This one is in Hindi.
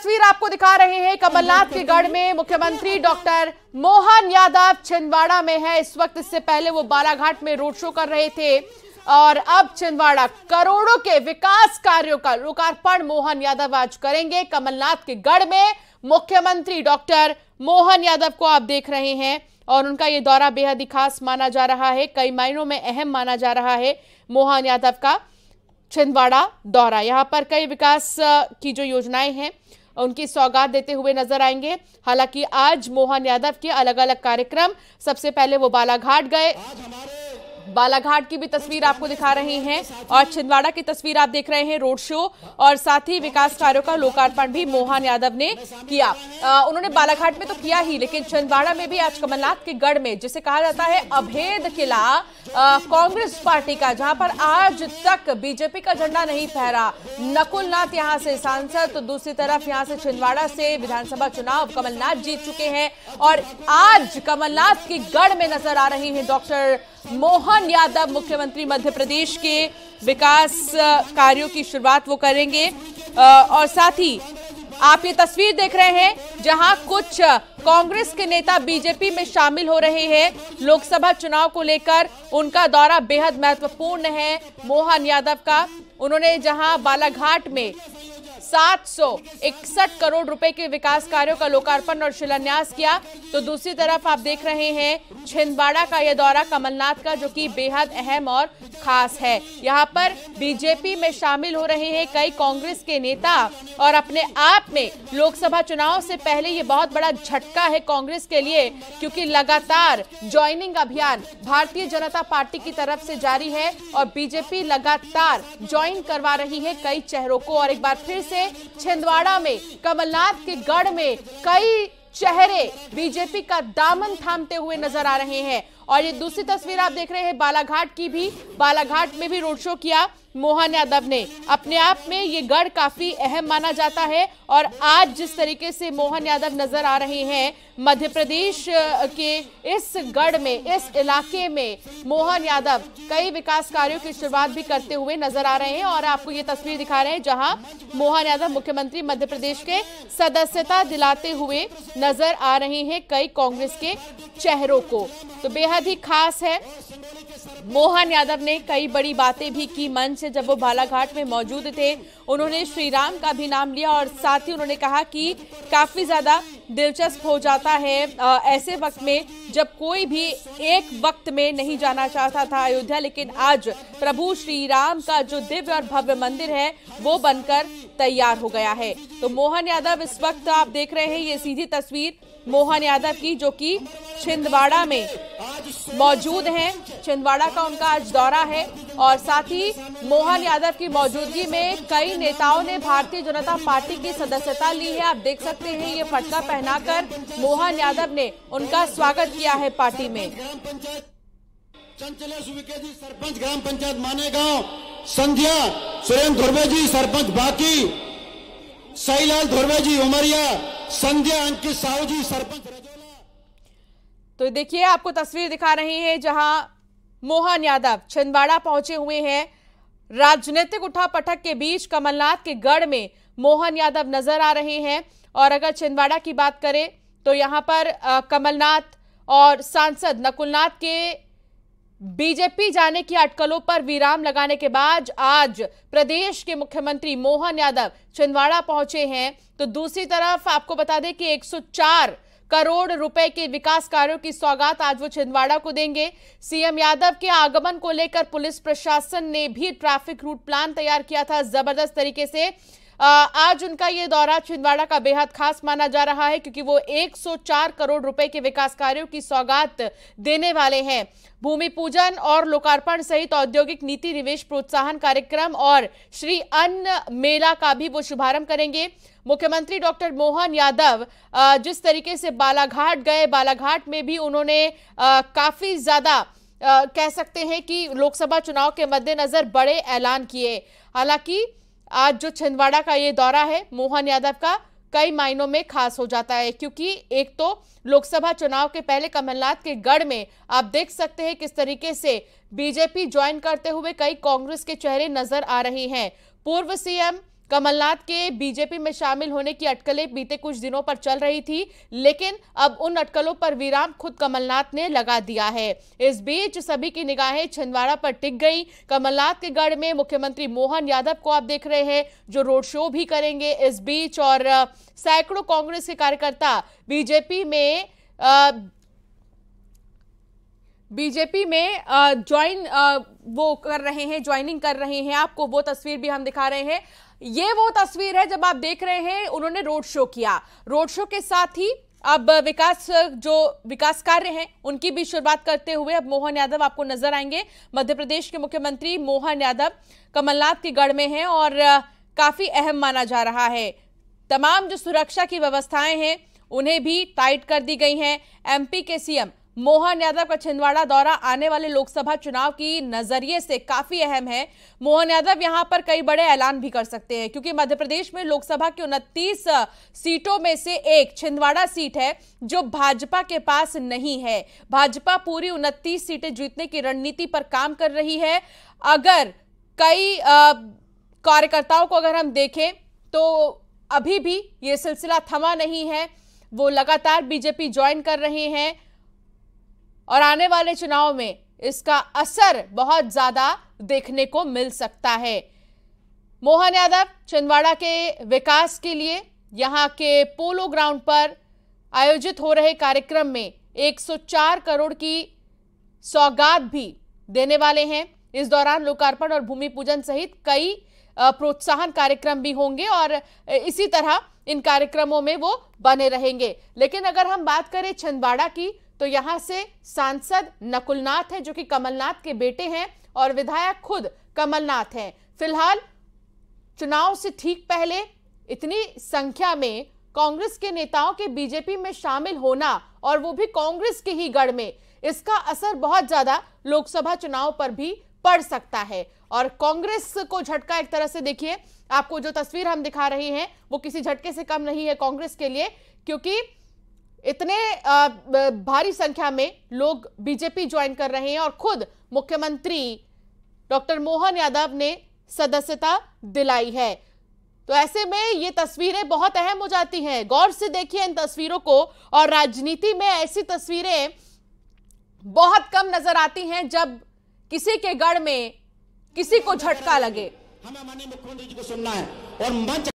तस्वीर आपको दिखा रहे हैं कमलनाथ के गढ़ में मुख्यमंत्री डॉक्टर मोहन यादव छिंदवाड़ा में है इस वक्त इससे पहले वो बालाघाट में रोड शो कर रहे थे और अब छिंदवाड़ा करोड़ों के विकास कार्यों का लोकार्पण मोहन यादव आज करेंगे कमलनाथ के गढ़ में मुख्यमंत्री डॉक्टर मोहन यादव को आप देख रहे हैं और उनका ये दौरा बेहद ही खास माना जा रहा है कई मायनों में अहम माना जा रहा है मोहन यादव का छिंदवाड़ा दौरा यहाँ पर कई विकास की जो योजनाएं हैं उनकी सौगात देते हुए नजर आएंगे हालांकि आज मोहन यादव के अलग अलग कार्यक्रम सबसे पहले वो बालाघाट गए बालाघाट की भी तस्वीर आपको दिखा रहे हैं और छिंदवाड़ा की तस्वीर आप देख रहे हैं रोड शो और साथ ही विकास कार्यों का लोकार्पण भी मोहन यादव ने किया आ, उन्होंने बालाघाट में तो किया ही लेकिन छिंदवाड़ा में भी आज कमलनाथ के गढ़ में जिसे कहा जाता है अभेद किला कांग्रेस पार्टी का जहां पर आज तक बीजेपी का झंडा नहीं फहरा नकुलनाथ यहां से सांसद तो दूसरी तरफ यहां से छिंदवाड़ा से विधानसभा चुनाव कमलनाथ जीत चुके हैं और आज कमलनाथ की गढ़ में नजर आ रही हैं डॉक्टर मोहन यादव मुख्यमंत्री मध्य प्रदेश के विकास कार्यों की शुरुआत वो करेंगे और साथ ही आप ये तस्वीर देख रहे हैं जहां कुछ कांग्रेस के नेता बीजेपी में शामिल हो रहे हैं लोकसभा चुनाव को लेकर उनका दौरा बेहद महत्वपूर्ण है मोहन यादव का उन्होंने जहां बालाघाट में सात करोड़ रुपए के विकास कार्यों का लोकार्पण और शिलान्यास किया तो दूसरी तरफ आप देख रहे हैं छिंदवाड़ा का यह दौरा कमलनाथ का जो कि बेहद अहम और खास है यहाँ पर बीजेपी में शामिल हो रहे हैं कई कांग्रेस के नेता और अपने आप में लोकसभा चुनाव से पहले ये बहुत बड़ा झटका है कांग्रेस के लिए क्योंकि लगातार ज्वाइनिंग अभियान भारतीय जनता पार्टी की तरफ से जारी है और बीजेपी लगातार ज्वाइन करवा रही है कई चेहरों को और एक बार फिर से में छिंदवाड़ा में कमलनाथ के गढ़ में कई चेहरे बीजेपी का दामन थामते हुए नजर आ रहे हैं और ये दूसरी तस्वीर आप देख रहे हैं बालाघाट की भी बालाघाट में भी रोड शो किया मोहन यादव ने अपने आप में ये गढ़ काफी अहम माना जाता है और आज जिस तरीके से मोहन यादव नजर आ रहे हैं मध्य प्रदेश के इस गढ़ में इस इलाके में मोहन यादव कई विकास कार्यों की शुरुआत भी करते हुए नजर आ रहे हैं और आपको ये तस्वीर दिखा रहे हैं जहां मोहन यादव मुख्यमंत्री मध्य प्रदेश के सदस्यता दिलाते हुए नजर आ रहे हैं कई कांग्रेस के चेहरों को तो बेहद बेहद ही खास है मोहन यादव ने कई बड़ी बातें भी की मंच से जब वो बालाघाट में मौजूद थे उन्होंने श्री राम का भी नाम लिया और साथ ही उन्होंने कहा कि काफ़ी ज़्यादा दिलचस्प हो जाता है आ, ऐसे वक्त में जब कोई भी एक वक्त में नहीं जाना चाहता था अयोध्या लेकिन आज प्रभु श्री राम का जो दिव्य और भव्य मंदिर है वो बनकर तैयार हो गया है तो मोहन यादव इस वक्त आप देख रहे हैं ये सीधी तस्वीर मोहन यादव की जो कि छिंदवाड़ा में मौजूद हैं छिंदवाड़ा का उनका आज दौरा है और साथ ही मोहन यादव की मौजूदगी में कई नेताओं ने भारतीय जनता पार्टी की सदस्यता ली है आप देख सकते हैं ये फटका पहनाकर मोहन यादव ने उनका स्वागत किया है पार्टी में सरपंच ग्राम पंचायत माने गांव संध्या सुरेंद्र धुर्वे जी सरपंच बाकी सईलाल धुर्वे जी उमरिया संध्या अंकित साहू जी सरपंच तो देखिए आपको तस्वीर दिखा रहे हैं जहां मोहन यादव छिंदवाड़ा पहुंचे हुए हैं राजनीतिक उठापटक के बीच कमलनाथ के गढ़ में मोहन यादव नजर आ रहे हैं और अगर छिंदवाड़ा की बात करें तो यहाँ पर कमलनाथ और सांसद नकुलनाथ के बीजेपी जाने की अटकलों पर विराम लगाने के बाद आज प्रदेश के मुख्यमंत्री मोहन यादव छिंदवाड़ा पहुंचे हैं तो दूसरी तरफ आपको बता दें कि 104 करोड़ रुपए के विकास कार्यों की सौगात आज वो छिंदवाड़ा को देंगे सीएम यादव के आगमन को लेकर पुलिस प्रशासन ने भी ट्रैफिक रूट प्लान तैयार किया था जबरदस्त तरीके से आज उनका ये दौरा छिंदवाड़ा का बेहद खास माना जा रहा है क्योंकि वो 104 करोड़ रुपए के विकास कार्यों की सौगात देने वाले हैं भूमि पूजन और लोकार्पण सहित औद्योगिक नीति निवेश प्रोत्साहन कार्यक्रम और श्री अन्न मेला का भी वो शुभारंभ करेंगे मुख्यमंत्री डॉक्टर मोहन यादव जिस तरीके से बालाघाट गए बालाघाट में भी उन्होंने काफ़ी ज़्यादा कह सकते हैं कि लोकसभा चुनाव के मद्देनज़र बड़े ऐलान किए हालांकि आज जो छिंदवाड़ा का ये दौरा है मोहन यादव का कई मायनों में खास हो जाता है क्योंकि एक तो लोकसभा चुनाव के पहले कमलनाथ के गढ़ में आप देख सकते हैं किस तरीके से बीजेपी ज्वाइन करते हुए कई कांग्रेस के चेहरे नजर आ रहे हैं पूर्व सीएम कमलनाथ के बीजेपी में शामिल होने की अटकलें बीते कुछ दिनों पर चल रही थी लेकिन अब उन अटकलों पर विराम खुद कमलनाथ ने लगा दिया है इस बीच सभी की निगाहें छिंदवाड़ा पर टिक गई कमलनाथ के गढ़ में मुख्यमंत्री मोहन यादव को आप देख रहे हैं जो रोड शो भी करेंगे इस बीच और सैकड़ों कांग्रेस के कार्यकर्ता बीजेपी में आ, बीजेपी में ज्वाइन वो कर रहे हैं ज्वाइनिंग कर रहे हैं आपको वो तस्वीर भी हम दिखा रहे हैं ये वो तस्वीर है जब आप देख रहे हैं उन्होंने रोड शो किया रोड शो के साथ ही अब विकास जो विकास कार्य हैं उनकी भी शुरुआत करते हुए अब मोहन यादव आपको नजर आएंगे मध्य प्रदेश के मुख्यमंत्री मोहन यादव कमलनाथ के गढ़ में हैं और काफी अहम माना जा रहा है तमाम जो सुरक्षा की व्यवस्थाएं हैं उन्हें भी टाइट कर दी गई हैं एमपी के सीएम मोहन यादव का छिंदवाड़ा दौरा आने वाले लोकसभा चुनाव की नजरिए से काफी अहम है मोहन यादव यहां पर कई बड़े ऐलान भी कर सकते हैं क्योंकि मध्य प्रदेश में लोकसभा की उनतीस सीटों में से एक छिंदवाड़ा सीट है जो भाजपा के पास नहीं है भाजपा पूरी उनतीस सीटें जीतने की रणनीति पर काम कर रही है अगर कई कार्यकर्ताओं को अगर हम देखें तो अभी भी ये सिलसिला थमा नहीं है वो लगातार बीजेपी ज्वाइन कर रहे हैं और आने वाले चुनाव में इसका असर बहुत ज्यादा देखने को मिल सकता है मोहन यादव छिंदवाड़ा के विकास के लिए यहाँ के पोलो ग्राउंड पर आयोजित हो रहे कार्यक्रम में 104 करोड़ की सौगात भी देने वाले हैं इस दौरान लोकार्पण और भूमि पूजन सहित कई प्रोत्साहन कार्यक्रम भी होंगे और इसी तरह इन कार्यक्रमों में वो बने रहेंगे लेकिन अगर हम बात करें छिंदवाड़ा की तो यहां से सांसद नकुलनाथ है जो कि कमलनाथ के बेटे हैं और विधायक खुद कमलनाथ हैं फिलहाल चुनाव से ठीक पहले इतनी संख्या में कांग्रेस के नेताओं के बीजेपी में शामिल होना और वो भी कांग्रेस के ही गढ़ में इसका असर बहुत ज्यादा लोकसभा चुनाव पर भी पड़ सकता है और कांग्रेस को झटका एक तरह से देखिए आपको जो तस्वीर हम दिखा रहे हैं वो किसी झटके से कम नहीं है कांग्रेस के लिए क्योंकि इतने भारी संख्या में लोग बीजेपी ज्वाइन कर रहे हैं और खुद मुख्यमंत्री डॉक्टर मोहन यादव ने सदस्यता दिलाई है तो ऐसे में ये तस्वीरें बहुत अहम हो जाती हैं गौर से देखिए इन तस्वीरों को और राजनीति में ऐसी तस्वीरें बहुत कम नजर आती हैं जब किसी के गढ़ में किसी को झटका लगे हमें माननीय मुख्यमंत्री जी को सुनना है और मंच